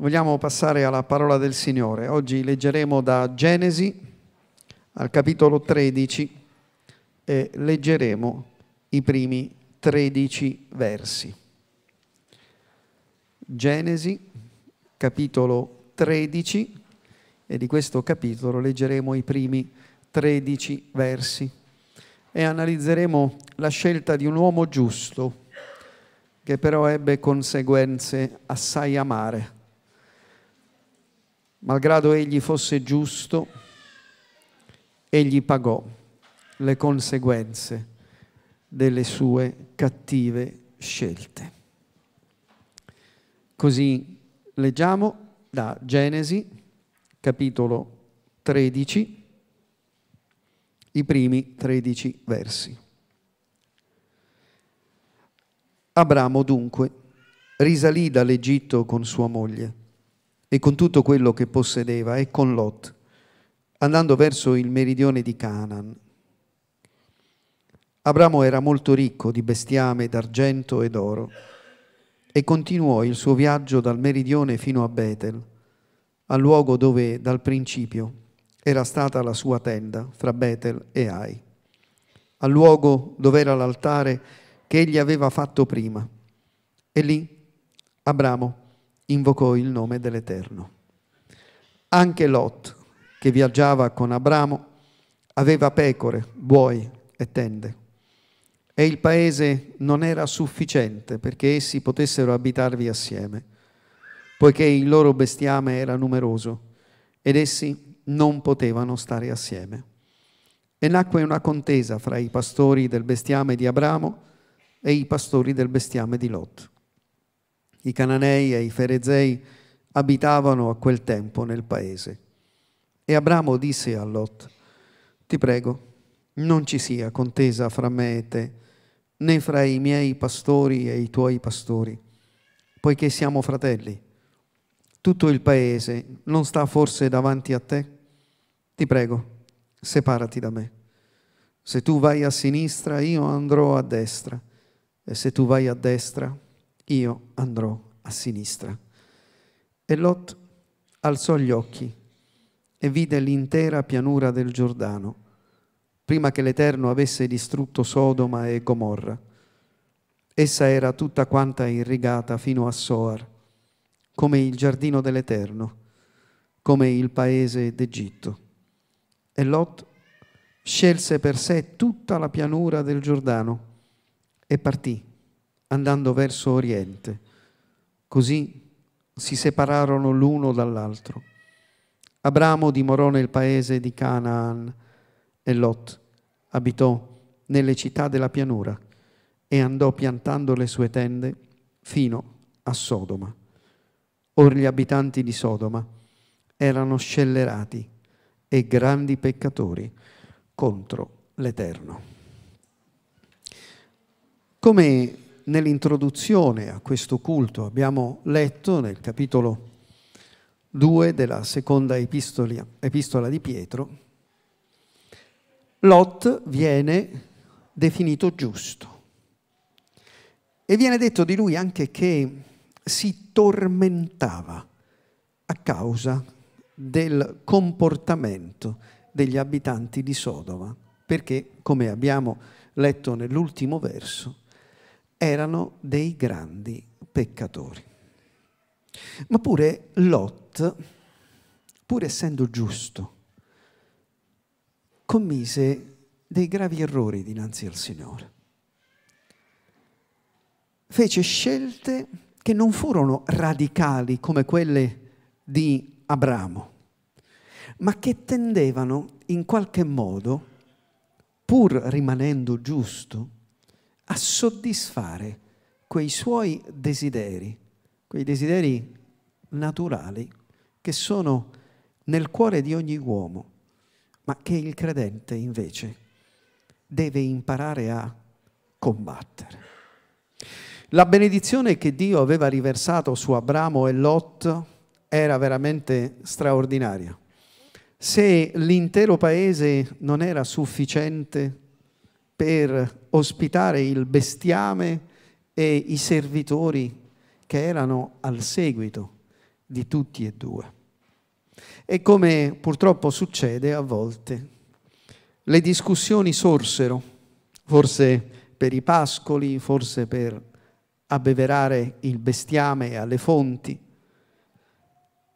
Vogliamo passare alla parola del Signore. Oggi leggeremo da Genesi al capitolo 13 e leggeremo i primi 13 versi. Genesi, capitolo 13, e di questo capitolo leggeremo i primi 13 versi e analizzeremo la scelta di un uomo giusto che però ebbe conseguenze assai amare Malgrado egli fosse giusto, egli pagò le conseguenze delle sue cattive scelte. Così leggiamo da Genesi, capitolo 13, i primi 13 versi. Abramo dunque risalì dall'Egitto con sua moglie e con tutto quello che possedeva e con Lot, andando verso il meridione di Canaan. Abramo era molto ricco di bestiame, d'argento e d'oro e continuò il suo viaggio dal meridione fino a Betel, al luogo dove dal principio era stata la sua tenda fra Betel e Ai, al luogo dove era l'altare che egli aveva fatto prima. E lì Abramo invocò il nome dell'Eterno. Anche Lot, che viaggiava con Abramo, aveva pecore, buoi e tende. E il paese non era sufficiente perché essi potessero abitarvi assieme, poiché il loro bestiame era numeroso ed essi non potevano stare assieme. E nacque una contesa fra i pastori del bestiame di Abramo e i pastori del bestiame di Lot. I Cananei e i Ferezei abitavano a quel tempo nel paese. E Abramo disse a Lot, ti prego, non ci sia contesa fra me e te, né fra i miei pastori e i tuoi pastori, poiché siamo fratelli. Tutto il paese non sta forse davanti a te? Ti prego, separati da me. Se tu vai a sinistra, io andrò a destra, e se tu vai a destra, io andrò a sinistra. E Lot alzò gli occhi e vide l'intera pianura del Giordano, prima che l'Eterno avesse distrutto Sodoma e Gomorra. Essa era tutta quanta irrigata fino a Soar, come il giardino dell'Eterno, come il paese d'Egitto. E Lot scelse per sé tutta la pianura del Giordano e partì andando verso oriente. Così si separarono l'uno dall'altro. Abramo dimorò nel paese di Canaan e Lot abitò nelle città della pianura e andò piantando le sue tende fino a Sodoma. Or gli abitanti di Sodoma erano scellerati e grandi peccatori contro l'Eterno. Come nell'introduzione a questo culto abbiamo letto nel capitolo 2 della seconda epistola, epistola di Pietro, Lot viene definito giusto e viene detto di lui anche che si tormentava a causa del comportamento degli abitanti di Sodoma, perché, come abbiamo letto nell'ultimo verso, erano dei grandi peccatori. Ma pure Lot, pur essendo giusto, commise dei gravi errori dinanzi al Signore. Fece scelte che non furono radicali come quelle di Abramo, ma che tendevano in qualche modo, pur rimanendo giusto, soddisfare quei suoi desideri, quei desideri naturali che sono nel cuore di ogni uomo, ma che il credente invece deve imparare a combattere. La benedizione che Dio aveva riversato su Abramo e Lot era veramente straordinaria. Se l'intero paese non era sufficiente per ospitare il bestiame e i servitori che erano al seguito di tutti e due. E come purtroppo succede a volte, le discussioni sorsero, forse per i pascoli, forse per abbeverare il bestiame alle fonti.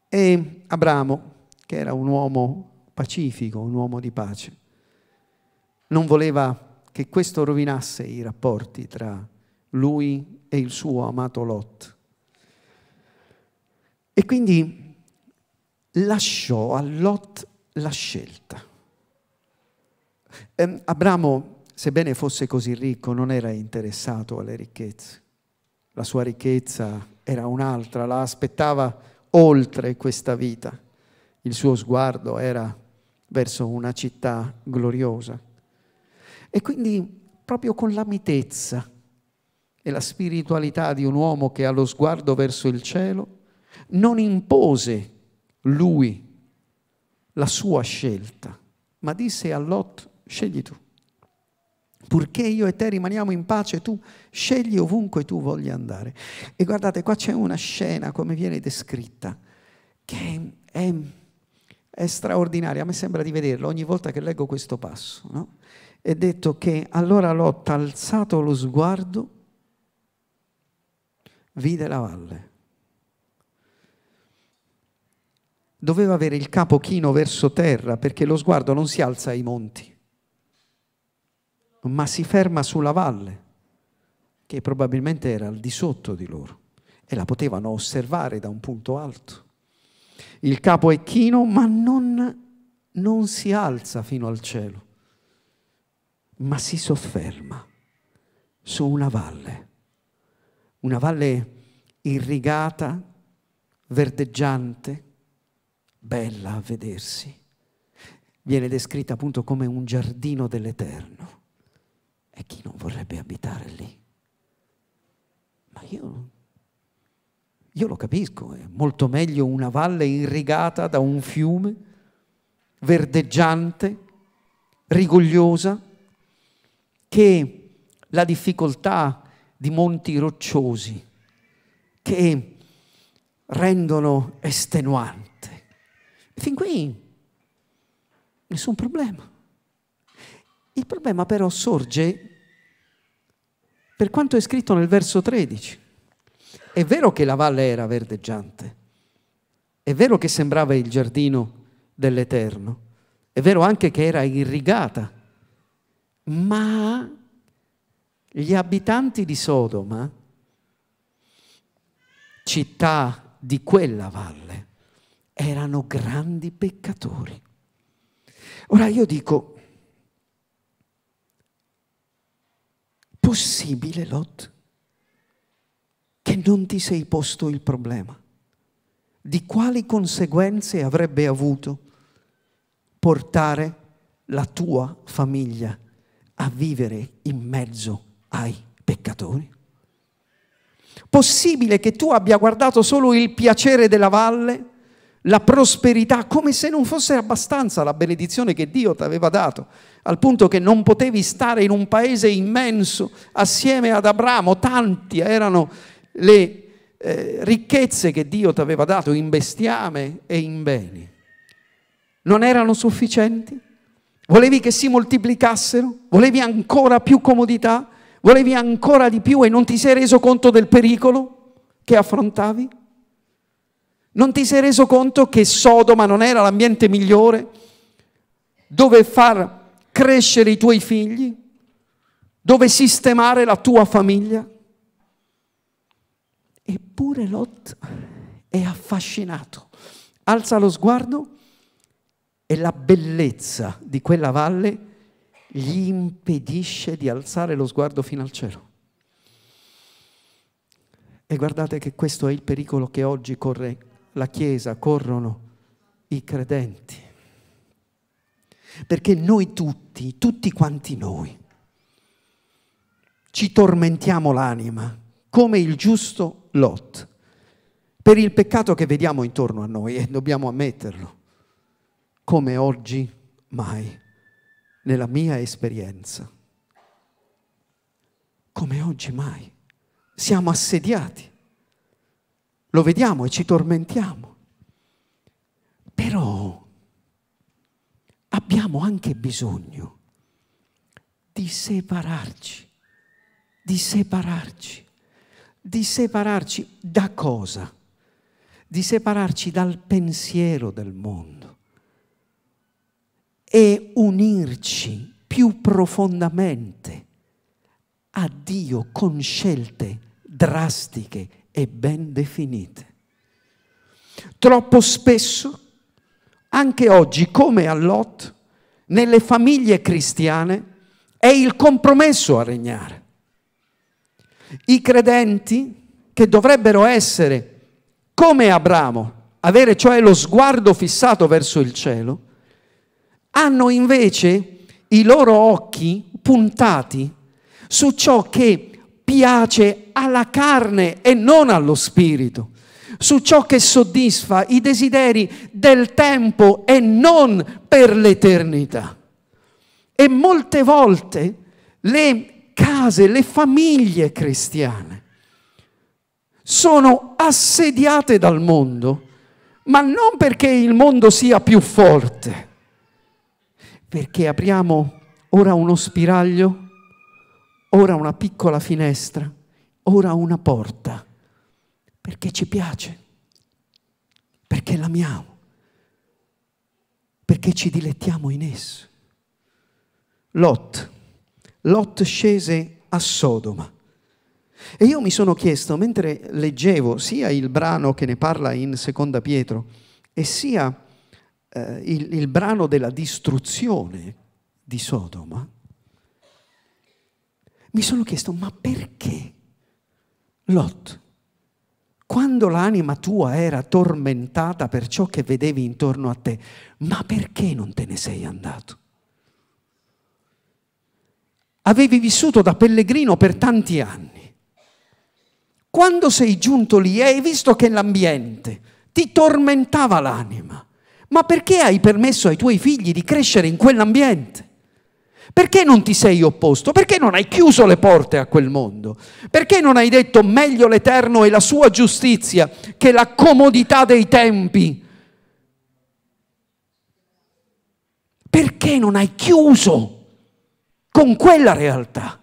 E Abramo, che era un uomo pacifico, un uomo di pace, non voleva che questo rovinasse i rapporti tra lui e il suo amato Lot. E quindi lasciò a Lot la scelta. Eh, Abramo, sebbene fosse così ricco, non era interessato alle ricchezze. La sua ricchezza era un'altra, la aspettava oltre questa vita. Il suo sguardo era verso una città gloriosa. E quindi proprio con la mitezza e la spiritualità di un uomo che ha lo sguardo verso il cielo, non impose lui la sua scelta, ma disse a Lot, scegli tu. Purché io e te rimaniamo in pace, tu scegli ovunque tu voglia andare. E guardate, qua c'è una scena come viene descritta, che è, è straordinaria, a me sembra di vederla ogni volta che leggo questo passo. No? è detto che allora Lotta alzato lo sguardo, vide la valle. Doveva avere il capo chino verso terra perché lo sguardo non si alza ai monti, ma si ferma sulla valle, che probabilmente era al di sotto di loro e la potevano osservare da un punto alto. Il capo è chino, ma non, non si alza fino al cielo ma si sofferma su una valle, una valle irrigata, verdeggiante, bella a vedersi. Viene descritta appunto come un giardino dell'Eterno. E chi non vorrebbe abitare lì? Ma io, io lo capisco, è molto meglio una valle irrigata da un fiume, verdeggiante, rigogliosa, che la difficoltà di monti rocciosi che rendono estenuante. Fin qui nessun problema. Il problema però sorge per quanto è scritto nel verso 13. È vero che la valle era verdeggiante, è vero che sembrava il giardino dell'Eterno, è vero anche che era irrigata ma gli abitanti di Sodoma, città di quella valle, erano grandi peccatori. Ora io dico, possibile Lot che non ti sei posto il problema di quali conseguenze avrebbe avuto portare la tua famiglia a vivere in mezzo ai peccatori? Possibile che tu abbia guardato solo il piacere della valle, la prosperità, come se non fosse abbastanza la benedizione che Dio ti aveva dato, al punto che non potevi stare in un paese immenso assieme ad Abramo, tanti erano le eh, ricchezze che Dio ti aveva dato in bestiame e in beni. Non erano sufficienti? Volevi che si moltiplicassero? Volevi ancora più comodità? Volevi ancora di più e non ti sei reso conto del pericolo che affrontavi? Non ti sei reso conto che Sodoma non era l'ambiente migliore dove far crescere i tuoi figli? Dove sistemare la tua famiglia? Eppure Lot è affascinato. Alza lo sguardo e la bellezza di quella valle gli impedisce di alzare lo sguardo fino al cielo. E guardate che questo è il pericolo che oggi corre la Chiesa, corrono i credenti. Perché noi tutti, tutti quanti noi, ci tormentiamo l'anima come il giusto Lot per il peccato che vediamo intorno a noi e dobbiamo ammetterlo come oggi mai, nella mia esperienza. Come oggi mai. Siamo assediati, lo vediamo e ci tormentiamo. Però abbiamo anche bisogno di separarci, di separarci, di separarci da cosa? Di separarci dal pensiero del mondo, e unirci più profondamente a Dio con scelte drastiche e ben definite. Troppo spesso, anche oggi, come a Lot, nelle famiglie cristiane è il compromesso a regnare. I credenti che dovrebbero essere come Abramo, avere cioè lo sguardo fissato verso il cielo, hanno invece i loro occhi puntati su ciò che piace alla carne e non allo spirito, su ciò che soddisfa i desideri del tempo e non per l'eternità. E molte volte le case, le famiglie cristiane sono assediate dal mondo, ma non perché il mondo sia più forte perché apriamo ora uno spiraglio, ora una piccola finestra, ora una porta, perché ci piace, perché l'amiamo, perché ci dilettiamo in esso. Lot, Lot scese a Sodoma. E io mi sono chiesto, mentre leggevo sia il brano che ne parla in Seconda Pietro, e sia eh, il, il brano della distruzione di Sodoma, mi sono chiesto, ma perché Lot, quando l'anima tua era tormentata per ciò che vedevi intorno a te, ma perché non te ne sei andato? Avevi vissuto da pellegrino per tanti anni. Quando sei giunto lì e hai visto che l'ambiente ti tormentava l'anima, ma perché hai permesso ai tuoi figli di crescere in quell'ambiente? Perché non ti sei opposto? Perché non hai chiuso le porte a quel mondo? Perché non hai detto meglio l'Eterno e la sua giustizia che la comodità dei tempi? Perché non hai chiuso con quella realtà?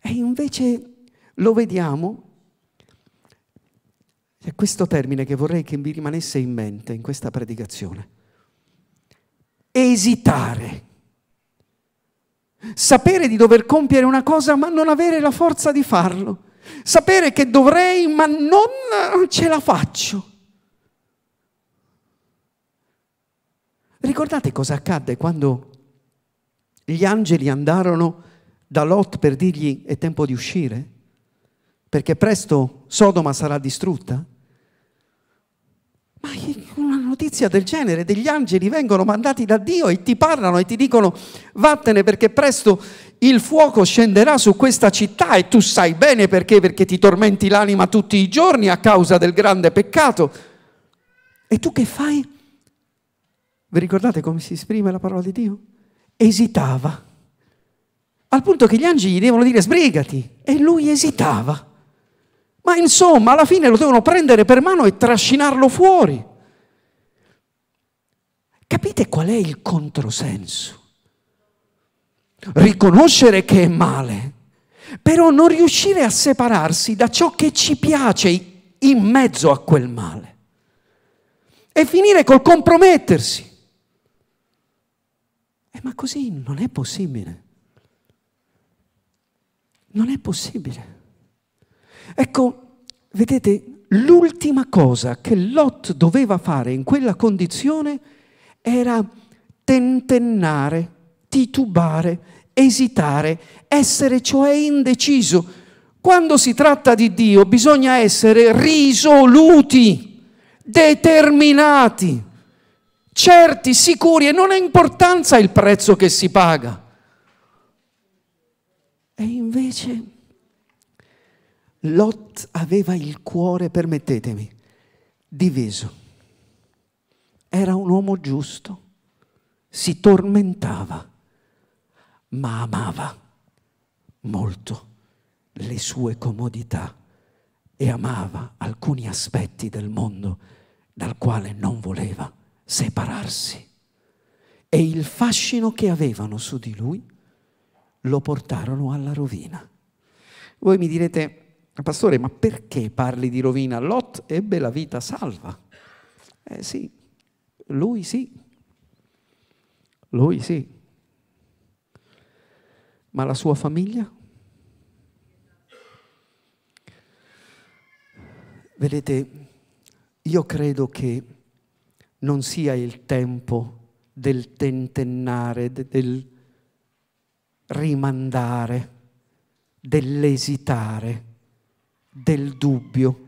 E invece lo vediamo è questo termine che vorrei che vi rimanesse in mente in questa predicazione. Esitare. Sapere di dover compiere una cosa ma non avere la forza di farlo. Sapere che dovrei ma non ce la faccio. Ricordate cosa accadde quando gli angeli andarono da Lot per dirgli è tempo di uscire? perché presto Sodoma sarà distrutta? Ma una notizia del genere, degli angeli vengono mandati da Dio e ti parlano e ti dicono vattene perché presto il fuoco scenderà su questa città e tu sai bene perché, perché ti tormenti l'anima tutti i giorni a causa del grande peccato. E tu che fai? Vi ricordate come si esprime la parola di Dio? Esitava, al punto che gli angeli devono dire sbrigati e lui esitava. Ma insomma, alla fine lo devono prendere per mano e trascinarlo fuori. Capite qual è il controsenso? Riconoscere che è male, però non riuscire a separarsi da ciò che ci piace in mezzo a quel male e finire col compromettersi. Eh, ma così non è possibile. Non è possibile. Ecco, vedete, l'ultima cosa che Lot doveva fare in quella condizione era tentennare, titubare, esitare, essere cioè indeciso. Quando si tratta di Dio bisogna essere risoluti, determinati, certi, sicuri e non ha importanza il prezzo che si paga. E invece Lot aveva il cuore, permettetemi, diviso. Era un uomo giusto, si tormentava, ma amava molto le sue comodità e amava alcuni aspetti del mondo dal quale non voleva separarsi. E il fascino che avevano su di lui lo portarono alla rovina. Voi mi direte, Pastore, ma perché parli di rovina? Lot ebbe la vita salva. Eh sì, lui sì, lui sì. Ma la sua famiglia? Vedete, io credo che non sia il tempo del tentennare, del rimandare, dell'esitare del dubbio.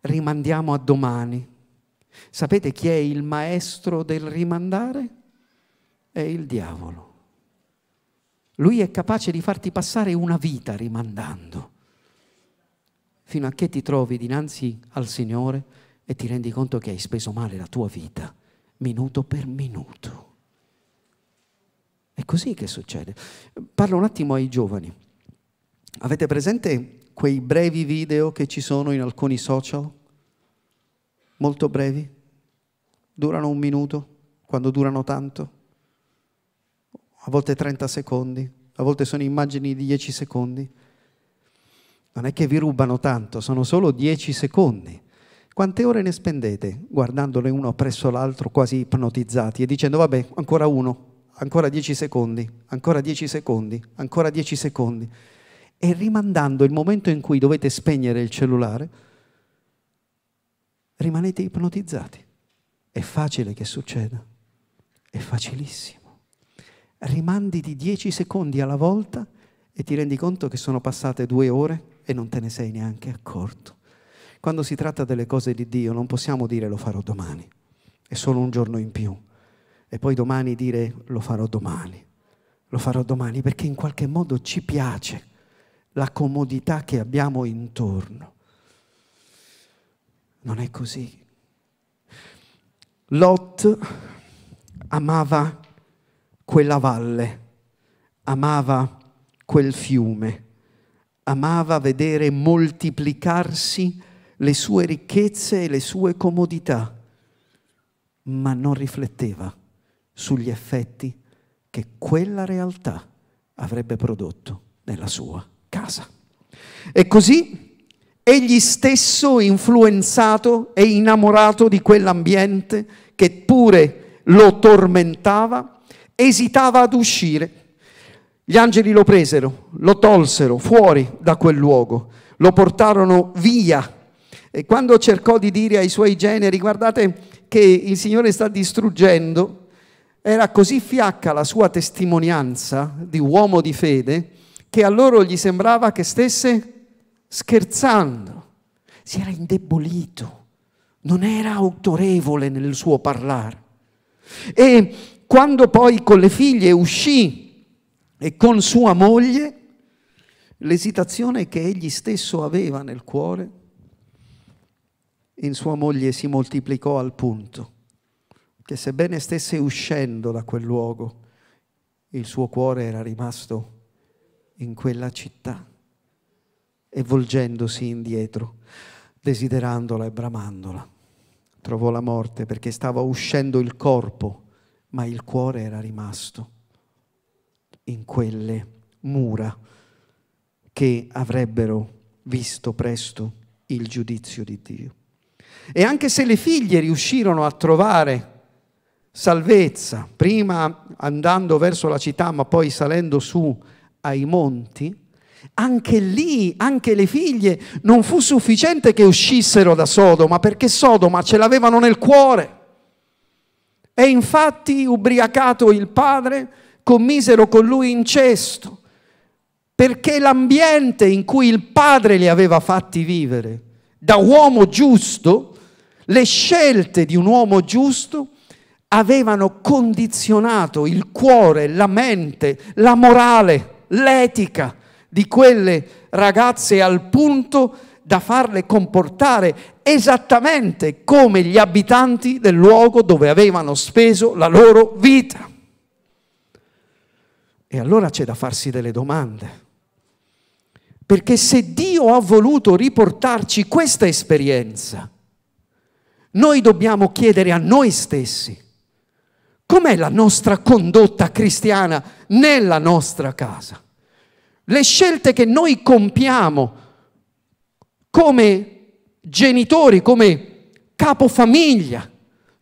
Rimandiamo a domani. Sapete chi è il maestro del rimandare? È il diavolo. Lui è capace di farti passare una vita rimandando, fino a che ti trovi dinanzi al Signore e ti rendi conto che hai speso male la tua vita, minuto per minuto. È così che succede. Parlo un attimo ai giovani. Avete presente quei brevi video che ci sono in alcuni social, molto brevi, durano un minuto, quando durano tanto, a volte 30 secondi, a volte sono immagini di 10 secondi. Non è che vi rubano tanto, sono solo 10 secondi. Quante ore ne spendete guardandole uno presso l'altro quasi ipnotizzati e dicendo vabbè, ancora uno, ancora 10 secondi, ancora 10 secondi, ancora 10 secondi e rimandando il momento in cui dovete spegnere il cellulare, rimanete ipnotizzati. È facile che succeda, è facilissimo. Rimandi di 10 secondi alla volta e ti rendi conto che sono passate due ore e non te ne sei neanche accorto. Quando si tratta delle cose di Dio non possiamo dire lo farò domani, è solo un giorno in più, e poi domani dire lo farò domani, lo farò domani perché in qualche modo ci piace la comodità che abbiamo intorno. Non è così. Lot amava quella valle, amava quel fiume, amava vedere moltiplicarsi le sue ricchezze e le sue comodità, ma non rifletteva sugli effetti che quella realtà avrebbe prodotto nella sua casa. E così egli stesso, influenzato e innamorato di quell'ambiente che pure lo tormentava, esitava ad uscire. Gli angeli lo presero, lo tolsero fuori da quel luogo, lo portarono via. E quando cercò di dire ai suoi generi, guardate che il Signore sta distruggendo, era così fiacca la sua testimonianza di uomo di fede che a loro gli sembrava che stesse scherzando. Si era indebolito, non era autorevole nel suo parlare. E quando poi con le figlie uscì e con sua moglie, l'esitazione che egli stesso aveva nel cuore in sua moglie si moltiplicò al punto che sebbene stesse uscendo da quel luogo, il suo cuore era rimasto in quella città e volgendosi indietro, desiderandola e bramandola. Trovò la morte perché stava uscendo il corpo, ma il cuore era rimasto in quelle mura che avrebbero visto presto il giudizio di Dio. E anche se le figlie riuscirono a trovare salvezza, prima andando verso la città ma poi salendo su ai monti, anche lì, anche le figlie, non fu sufficiente che uscissero da Sodoma, perché Sodoma ce l'avevano nel cuore. E infatti, ubriacato il padre, commisero con lui incesto, perché l'ambiente in cui il padre li aveva fatti vivere, da uomo giusto, le scelte di un uomo giusto avevano condizionato il cuore, la mente, la morale l'etica di quelle ragazze al punto da farle comportare esattamente come gli abitanti del luogo dove avevano speso la loro vita. E allora c'è da farsi delle domande. Perché se Dio ha voluto riportarci questa esperienza, noi dobbiamo chiedere a noi stessi com'è la nostra condotta cristiana nella nostra casa. Le scelte che noi compiamo come genitori, come capofamiglia,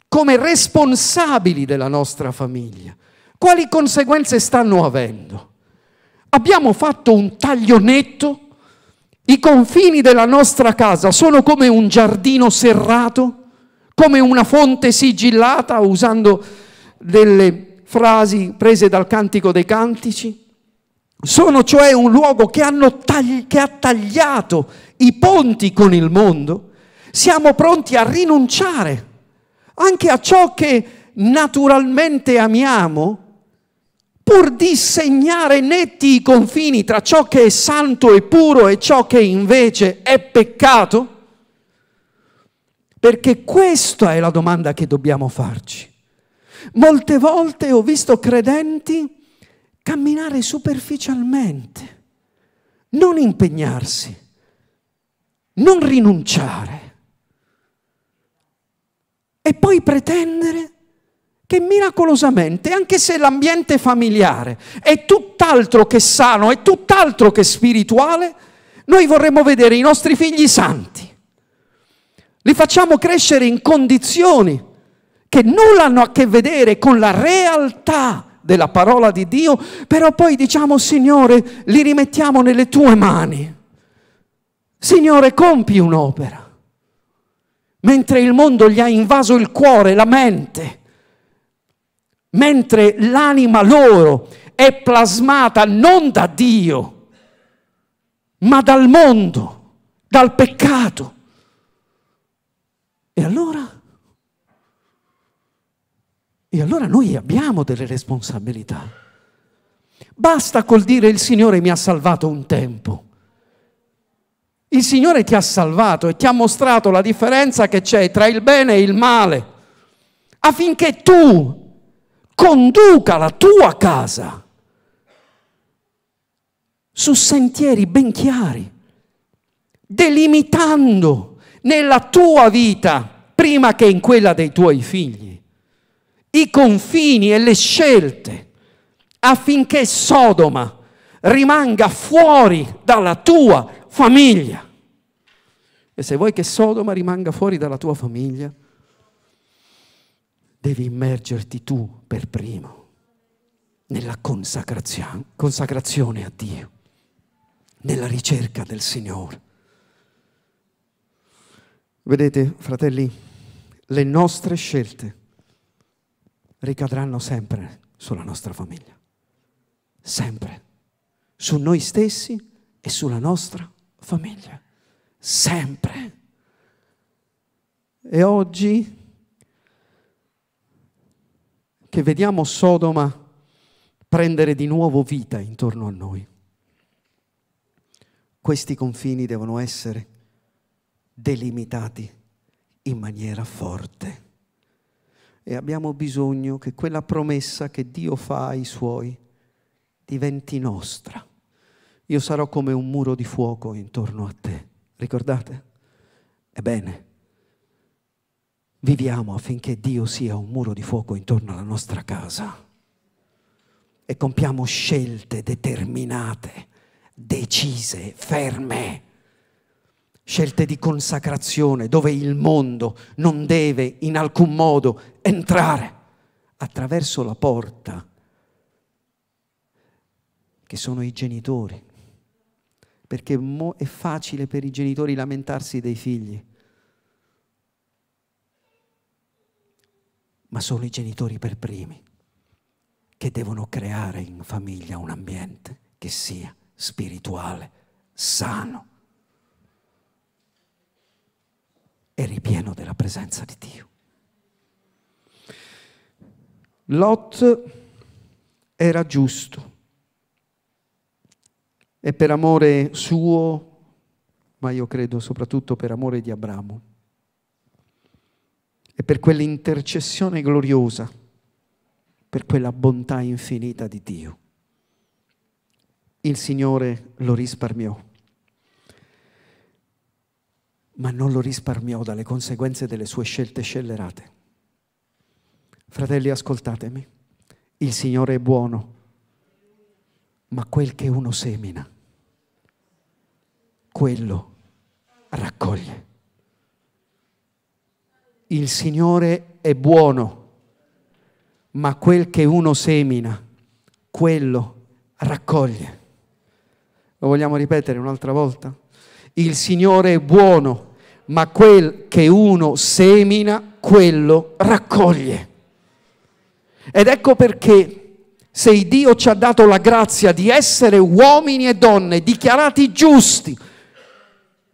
come responsabili della nostra famiglia, quali conseguenze stanno avendo? Abbiamo fatto un taglio netto? I confini della nostra casa sono come un giardino serrato, come una fonte sigillata, usando delle frasi prese dal Cantico dei Cantici? sono cioè un luogo che, tagli, che, ha tagliato i ponti con il mondo, siamo pronti a rinunciare anche a ciò che naturalmente amiamo, pur di segnare netti i confini tra ciò che è santo e puro e ciò che invece è peccato? Perché questa è la domanda che dobbiamo farci. Molte volte ho visto credenti camminare superficialmente, non impegnarsi, non rinunciare e poi pretendere che miracolosamente, anche se l'ambiente familiare è tutt'altro che sano, è tutt'altro che spirituale, noi vorremmo vedere i nostri figli santi. Li facciamo crescere in condizioni che nulla hanno a che vedere con la realtà della parola di Dio, però poi diciamo Signore, li rimettiamo nelle tue mani. Signore, compi un'opera. Mentre il mondo gli ha invaso il cuore, la mente, mentre l'anima loro è plasmata non da Dio, ma dal mondo, dal peccato. E allora? E allora noi abbiamo delle responsabilità. Basta col dire il Signore mi ha salvato un tempo. Il Signore ti ha salvato e ti ha mostrato la differenza che c'è tra il bene e il male, affinché tu conduca la tua casa su sentieri ben chiari, delimitando nella tua vita prima che in quella dei tuoi figli i confini e le scelte affinché Sodoma rimanga fuori dalla tua famiglia. E se vuoi che Sodoma rimanga fuori dalla tua famiglia, devi immergerti tu per primo nella consacrazione a Dio, nella ricerca del Signore. Vedete, fratelli, le nostre scelte ricadranno sempre sulla nostra famiglia, sempre, su noi stessi e sulla nostra famiglia, sempre. E oggi che vediamo Sodoma prendere di nuovo vita intorno a noi, questi confini devono essere delimitati in maniera forte e abbiamo bisogno che quella promessa che Dio fa ai suoi diventi nostra. Io sarò come un muro di fuoco intorno a te. Ricordate? Ebbene, viviamo affinché Dio sia un muro di fuoco intorno alla nostra casa e compiamo scelte determinate, decise, ferme scelte di consacrazione dove il mondo non deve in alcun modo entrare attraverso la porta che sono i genitori. Perché è facile per i genitori lamentarsi dei figli. Ma sono i genitori per primi che devono creare in famiglia un ambiente che sia spirituale, sano. è ripieno della presenza di Dio. Lot era giusto e per amore suo, ma io credo soprattutto per amore di Abramo e per quell'intercessione gloriosa, per quella bontà infinita di Dio. Il Signore lo risparmiò ma non lo risparmiò dalle conseguenze delle sue scelte scellerate. Fratelli, ascoltatemi, il Signore è buono, ma quel che uno semina, quello raccoglie. Il Signore è buono, ma quel che uno semina, quello raccoglie. Lo vogliamo ripetere un'altra volta? Il Signore è buono, ma quel che uno semina, quello raccoglie. Ed ecco perché se Dio ci ha dato la grazia di essere uomini e donne dichiarati giusti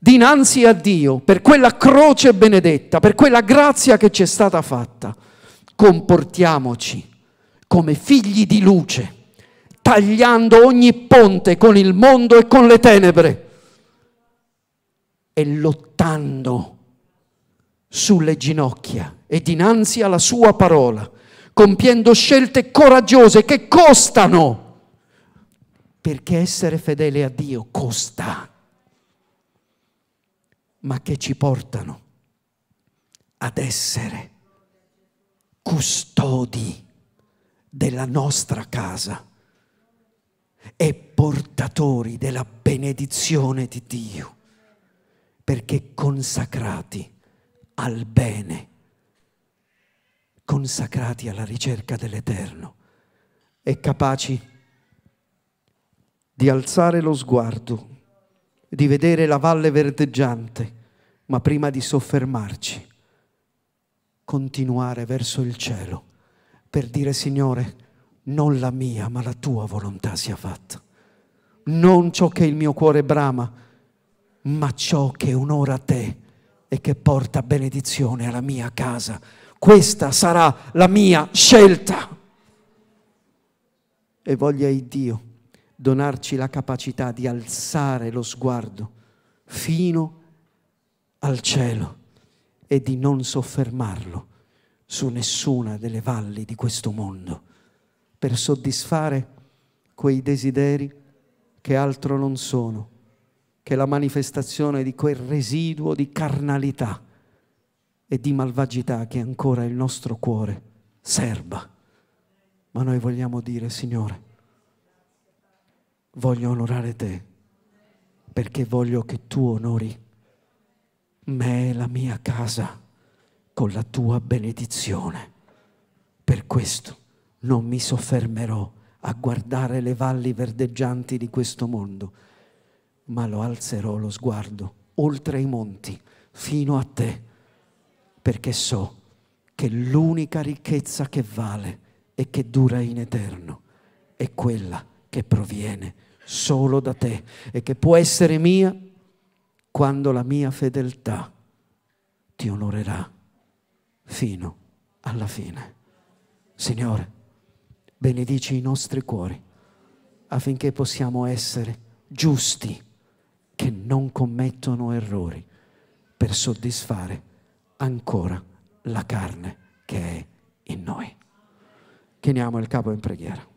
dinanzi a Dio per quella croce benedetta, per quella grazia che ci è stata fatta, comportiamoci come figli di luce, tagliando ogni ponte con il mondo e con le tenebre e lottando sulle ginocchia e dinanzi alla sua parola, compiendo scelte coraggiose che costano, perché essere fedele a Dio costa, ma che ci portano ad essere custodi della nostra casa e portatori della benedizione di Dio perché consacrati al bene, consacrati alla ricerca dell'Eterno e capaci di alzare lo sguardo, di vedere la valle verdeggiante, ma prima di soffermarci, continuare verso il cielo per dire Signore, non la mia, ma la tua volontà sia fatta, non ciò che il mio cuore brama, ma ciò che onora te e che porta benedizione alla mia casa. Questa sarà la mia scelta. E voglia il Dio donarci la capacità di alzare lo sguardo fino al cielo e di non soffermarlo su nessuna delle valli di questo mondo per soddisfare quei desideri che altro non sono che è la manifestazione di quel residuo di carnalità e di malvagità che ancora il nostro cuore serba. Ma noi vogliamo dire, Signore, voglio onorare te perché voglio che tu onori me e la mia casa con la tua benedizione. Per questo non mi soffermerò a guardare le valli verdeggianti di questo mondo ma lo alzerò lo sguardo oltre i monti, fino a te, perché so che l'unica ricchezza che vale e che dura in eterno è quella che proviene solo da te e che può essere mia quando la mia fedeltà ti onorerà fino alla fine. Signore, benedici i nostri cuori affinché possiamo essere giusti che non commettono errori per soddisfare ancora la carne che è in noi. Chiniamo il capo in preghiera.